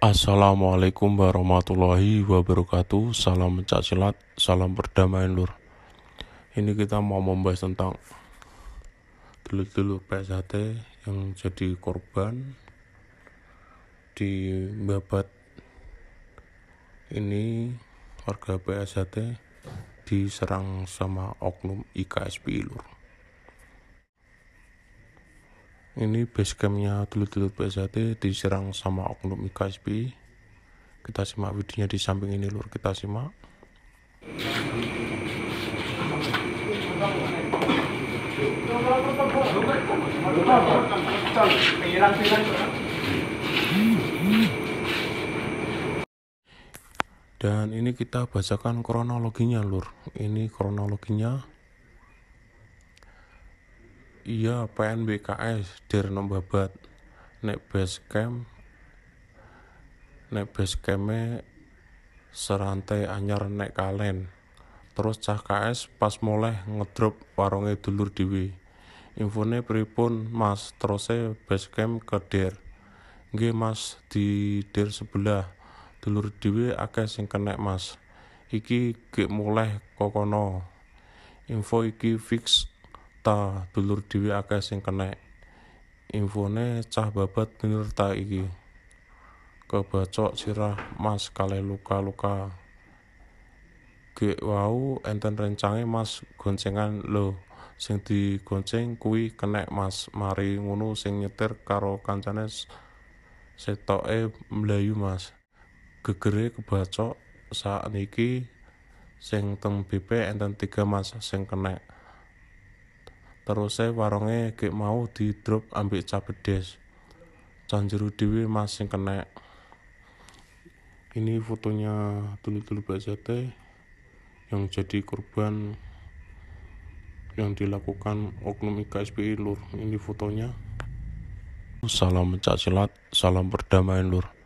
Assalamualaikum warahmatullahi wabarakatuh Salam cak silat, salam perdamaian lur Ini kita mau membahas tentang Dulur-dulur PSHT yang jadi korban Di babat Ini warga PSHT diserang sama oknum IKSP lur ini base campnya dulu-dulu PSAT diserang sama oknum IKSP kita simak videonya di samping ini lur kita simak dan ini kita bacakan kronologinya lur ini kronologinya iya PNBKS dir babat nek base camp nek base campnya e serantai anyar nek kalen terus cah KS pas mulai ngedrop warungnya dulur diwi infonya pripun mas terusnya e base camp ke dir nge mas di dir sebelah dulur diwi akeh sing kenek mas iki gek mulai kokono info iki fix ta dulur dhewe akeh sing kenek infone cah babat bener ta iki kebacok sirah mas kale luka-luka gek wau enten rencange mas goncengan lo sing digonceng kui kenek mas mari ngono sing nyetir karo kancane setoke melayu mas gegere kebacok saat niki sing teng BP enten tiga mas sing kenek teruse waronge kayak mau di drop ambil cabedes can jero dhewe masing kena ini fotonya tuli dulu Bazate yang jadi korban yang dilakukan oknum IKSPI lur ini fotonya salam mencak silat salam perdamaian lur